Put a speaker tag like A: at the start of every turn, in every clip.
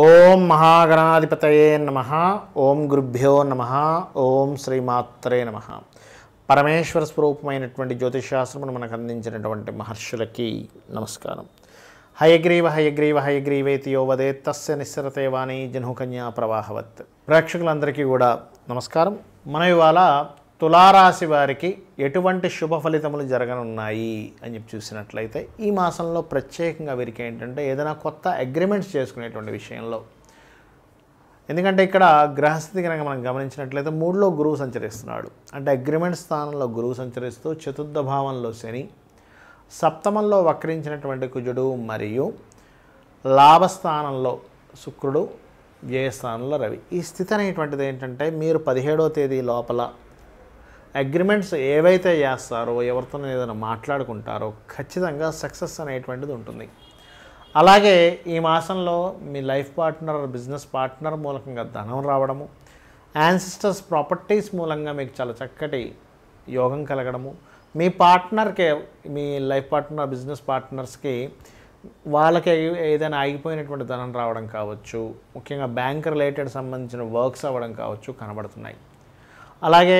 A: ఓం మహాగణాధిపతయే నమ ఓం గురుభ్యో నమ ఓం శ్రీమాత్రే నమ పరమేశ్వర స్వరూపమైనటువంటి జ్యోతిషాస్త్రమును మనకు అందించినటువంటి మహర్షులకి నమస్కారం హయగ్రీవ హయగ్రీవ హయగ్రీవేతి యో వదే తస్య నిస్సరతే వాణి జన్హుకన్యా ప్రవాహవత్ ప్రేక్షకులందరికీ కూడా నమస్కారం మనం ఇవాళ తులారాశి వారికి ఎటువంటి శుభ ఫలితములు జరగనున్నాయి అని చెప్పి చూసినట్లయితే ఈ మాసంలో ప్రత్యేకంగా వీరికి ఏంటంటే ఏదైనా కొత్త అగ్రిమెంట్స్ చేసుకునేటువంటి విషయంలో ఎందుకంటే ఇక్కడ గ్రహస్థితి కనుక మనం గమనించినట్లయితే మూడులో గురువు సంచరిస్తున్నాడు అంటే అగ్రిమెంట్ స్థానంలో గురువు సంచరిస్తూ చతుర్థ భావంలో శని సప్తమంలో వక్రించినటువంటి కుజుడు మరియు లాభస్థానంలో శుక్రుడు వ్యయస్థానంలో రవి ఈ స్థితి అనేటువంటిది ఏంటంటే మీరు పదిహేడో తేదీ లోపల అగ్రిమెంట్స్ ఏవైతే చేస్తారో ఎవరితో ఏదైనా మాట్లాడుకుంటారో ఖచ్చితంగా సక్సెస్ అనేటువంటిది ఉంటుంది అలాగే ఈ మాసంలో మీ లైఫ్ పార్ట్నర్ బిజినెస్ పార్ట్నర్ మూలకంగా ధనం రావడము యాన్సిస్టర్స్ ప్రాపర్టీస్ మూలంగా మీకు చాలా చక్కటి యోగం కలగడము మీ పార్ట్నర్కే మీ లైఫ్ పార్ట్నర్ బిజినెస్ పార్ట్నర్స్కి వాళ్ళకి ఏదైనా ఆగిపోయినటువంటి ధనం రావడం కావచ్చు ముఖ్యంగా బ్యాంక్ రిలేటెడ్ సంబంధించిన వర్క్స్ అవ్వడం కావచ్చు కనబడుతున్నాయి అలాగే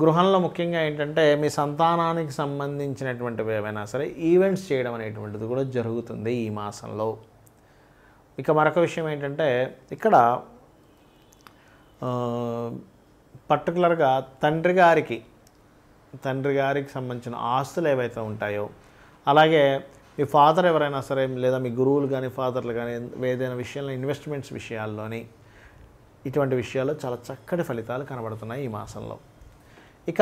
A: గృహంలో ముఖ్యంగా ఏంటంటే మీ సంతానానికి సంబంధించినటువంటివి ఏవైనా సరే ఈవెంట్స్ చేయడం అనేటువంటిది కూడా జరుగుతుంది ఈ మాసంలో ఇక మరొక విషయం ఏంటంటే ఇక్కడ పర్టికులర్గా తండ్రి గారికి తండ్రి గారికి సంబంధించిన ఆస్తులు ఏవైతే ఉంటాయో అలాగే మీ ఫాదర్ ఎవరైనా సరే లేదా మీ గురువులు కానీ ఫాదర్లు కానీ ఏదైనా విషయంలో ఇన్వెస్ట్మెంట్స్ విషయాల్లోని ఇటువంటి విషయాల్లో చాలా చక్కటి ఫలితాలు కనబడుతున్నాయి ఈ మాసంలో ఇక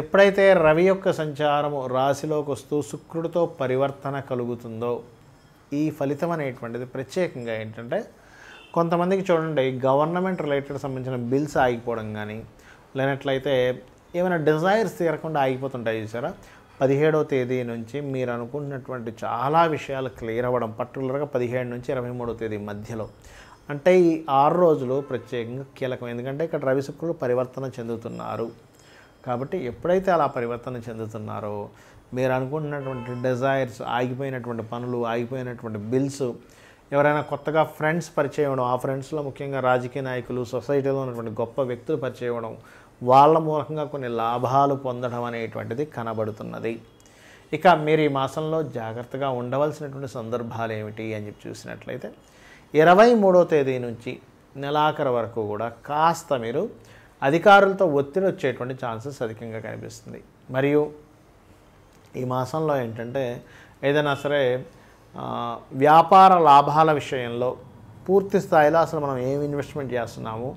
A: ఎప్పుడైతే రవి యొక్క సంచారము రాశిలోకి వస్తూ శుక్రుడితో పరివర్తన కలుగుతుందో ఈ ఫలితం అనేటువంటిది ప్రత్యేకంగా ఏంటంటే కొంతమందికి చూడండి గవర్నమెంట్ రిలేటెడ్ సంబంధించిన బిల్స్ ఆగిపోవడం కానీ లేనట్లయితే ఏమైనా డిజైర్స్ తీరకుండా ఆగిపోతుంటాయి చూసారా పదిహేడవ తేదీ నుంచి మీరు అనుకున్నటువంటి చాలా విషయాలు క్లియర్ అవ్వడం పర్టికులర్గా పదిహేడు నుంచి ఇరవై మూడో తేదీ మధ్యలో అంటే ఈ ఆరు రోజులు ప్రత్యేకంగా కీలకం ఎందుకంటే ఇక్కడ రవి శుక్రులు పరివర్తన చెందుతున్నారు కాబట్టి ఎప్పుడైతే అలా పరివర్తన చెందుతున్నారో మీరు అనుకుంటున్నటువంటి డిజైర్స్ ఆగిపోయినటువంటి పనులు ఆగిపోయినటువంటి బిల్స్ ఎవరైనా కొత్తగా ఫ్రెండ్స్ పరిచయం ఇవ్వడం ఆ ఫ్రెండ్స్లో ముఖ్యంగా రాజకీయ నాయకులు సొసైటీలో ఉన్నటువంటి గొప్ప వ్యక్తులు పరిచయం ఇవ్వడం వాళ్ళ మూలకంగా కొన్ని లాభాలు పొందడం అనేటువంటిది కనబడుతున్నది ఇక మీరు ఈ మాసంలో జాగ్రత్తగా ఉండవలసినటువంటి సందర్భాలు ఏమిటి అని చెప్పి చూసినట్లయితే ఇరవై మూడో తేదీ నుంచి నెలాఖరు వరకు కూడా కాస్త మీరు అధికారులతో ఒత్తిడి వచ్చేటువంటి ఛాన్సెస్ అధికంగా కనిపిస్తుంది మరియు ఈ మాసంలో ఏంటంటే ఏదైనా సరే వ్యాపార లాభాల విషయంలో పూర్తి స్థాయిలో అసలు మనం ఏం ఇన్వెస్ట్మెంట్ చేస్తున్నాము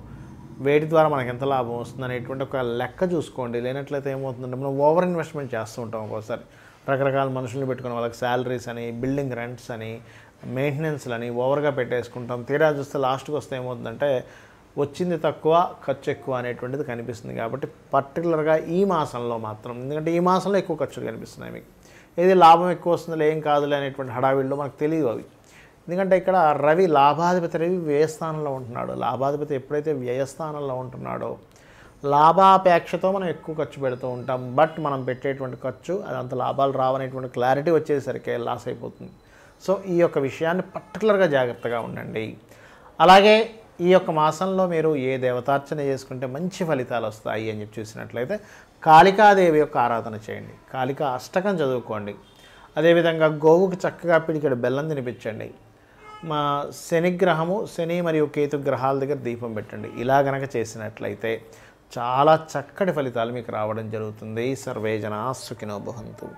A: వేటి ద్వారా మనకి ఎంత లాభం వస్తుంది అనేటువంటి ఒక లెక్క చూసుకోండి లేనట్లయితే ఏమవుతుందంటే మనం ఓవర్ ఇన్వెస్ట్మెంట్ చేస్తూ ఉంటాం ఒక్కోసారి రకరకాల మనుషులను పెట్టుకుని వాళ్ళకి శాలరీస్ అని బిల్డింగ్ రెంట్స్ అని మెయింటెనెన్స్లని ఓవర్గా పెట్టేసుకుంటాం తీరా చూస్తే లాస్ట్కి వస్తే ఏమవుతుందంటే వచ్చింది తక్కువ ఖర్చు ఎక్కువ అనేటువంటిది కనిపిస్తుంది కాబట్టి పర్టికులర్గా ఈ మాసంలో మాత్రం ఎందుకంటే ఈ మాసంలో ఎక్కువ ఖర్చులు కనిపిస్తున్నాయి మీకు ఏది లాభం ఎక్కువ వస్తుందో ఏం కాదులే అనేటువంటి హడావిళ్ళు మనకు తెలియదు అవి ఎందుకంటే ఇక్కడ రవి లాభాధిపతి రవి వ్యయస్థానంలో ఉంటున్నాడు లాభాధిపతి ఎప్పుడైతే వ్యయస్థానంలో ఉంటున్నాడో లాభాపేక్షతో మనం ఎక్కువ ఖర్చు పెడుతూ ఉంటాం బట్ మనం పెట్టేటువంటి ఖర్చు అది అంత లాభాలు రావనేటువంటి క్లారిటీ వచ్చేసరికి లాస్ అయిపోతుంది సో ఈ యొక్క విషయాన్ని పర్టికులర్గా జాగ్రత్తగా ఉండండి అలాగే ఈ యొక్క మాసంలో మీరు ఏ దేవతార్చన చేసుకుంటే మంచి ఫలితాలు వస్తాయి అని చెప్పి చూసినట్లయితే కాళికాదేవి యొక్క ఆరాధన చేయండి కాళికా అష్టకం చదువుకోండి అదేవిధంగా గోవుకు చక్కగా పిడికెడు బెల్లం తినిపించండి మా శనిగ్రహము శని మరియు కేతు గ్రహాల దగ్గర దీపం పెట్టండి ఇలా గనక చేసినట్లయితే చాలా చక్కటి ఫలితాలు మీకు రావడం జరుగుతుంది సర్వేజనా సుఖినో సుఖినోభవంతు